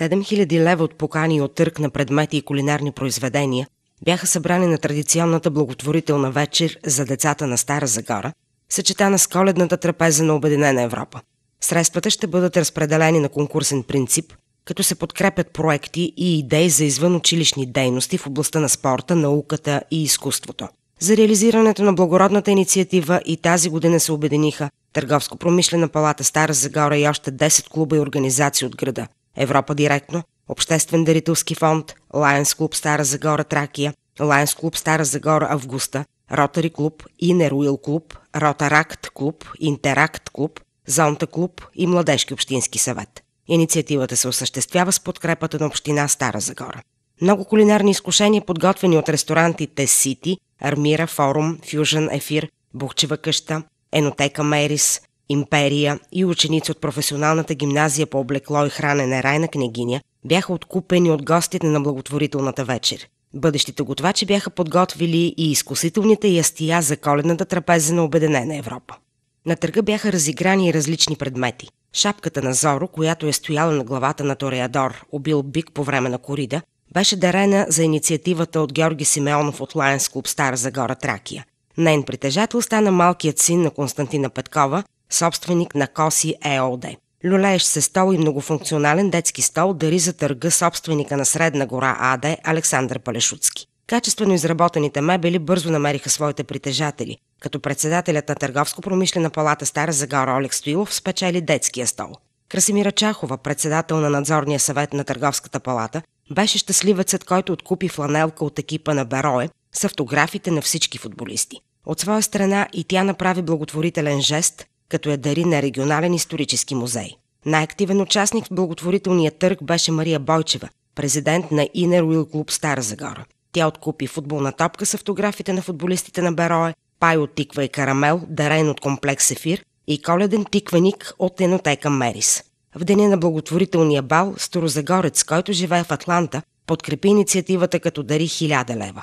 7000 лева от покани от търк на предмети и кулинарни произведения бяха събрани на традиционната благотворителна вечер за децата на Стара Загора, съчетана с коледната трапеза на Обединена Европа. Средствата ще бъдат разпределени на конкурсен принцип, като се подкрепят проекти и идеи за извънучилищни дейности в областта на спорта, науката и изкуството. За реализирането на благородната инициатива и тази година се обединиха Търговско-промишлена палата Стара Загора и още 10 клуба и организации от града. Европа директно, Обществен дарителски фонд, Лайенс клуб Стара Загора Тракия, Лайенс клуб Стара Загора Августа, Ротари клуб, Инеруил клуб, Ротаракт клуб, Интеракт клуб, Зонта клуб и Младежки общински съвет. Инициативата се осъществява с подкрепата на община Стара Загора. Много кулинарни изкушения, подготвени от ресторантите Сити, Армира, Форум, Фюжън, Ефир, Бухчева къща, Енотека Мерис, империя и ученици от професионалната гимназия по облекло и хранене Райна Княгиня бяха откупени от гостите на благотворителната вечер. Бъдещите готвачи бяха подготвили и изкусителните ястия за коледната трапеза на Обединена Европа. На търга бяха разиграни различни предмети. Шапката на Зоро, която е стояла на главата на Тореадор, убил бик по време на корида, беше дарена за инициативата от Георги Симеонов от Лайенс клуб Стара Загора Тракия. Нейн притежател стана малкият син на Константина Петкова, собственик на Коси ЕОД. Люлеещ се стол и многофункционален детски стол дари за търга собственика на Средна гора АД Александър Палешуцки. Качествено изработените мебели бързо намериха своите притежатели, като председателят на Търговско-промишлена палата Стара Загора Олег Стоилов спечели детския стол. Красимира Чахова, председател на надзорния съвет на Търговската палата, беше щастливецът, който откупи фланелка от екипа на Берое с автографите на всички футболисти. От своя страна и тя направи благотворителен жест – като я дари на регионален исторически музей. Най-активен участник в благотворителния търг беше Мария Бойчева, президент на Inner Wheel Club Стара Загора. Тя откупи футболна топка с автографите на футболистите на Берое, пай от тиква и карамел, дарен от комплекс Ефир и коледен тиквеник от енотека Мерис. В деня на благотворителния бал, Старозагорец, който живее в Атланта, подкрепи инициативата като дари 1000 лева.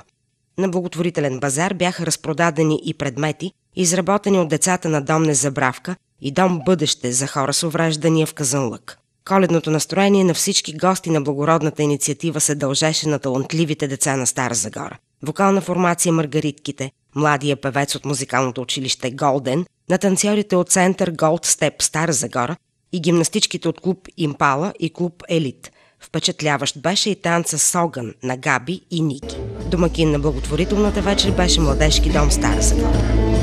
На благотворителен базар бяха разпродадени и предмети, изработени от децата на Дом Незабравка и Дом Бъдеще за хора с увреждания в Казанлък. Коледното настроение на всички гости на благородната инициатива се дължеше на талантливите деца на Стара Загора. Вокална формация Маргаритките, младия певец от музикалното училище Голден, на танцорите от център Голд Степ Стара Загора и гимнастичките от клуб Импала и клуб Елит. Впечатляващ беше и танца с огън на Габи и Ники. Домакин на благотворителната вечер беше младежки дом Стара Загора.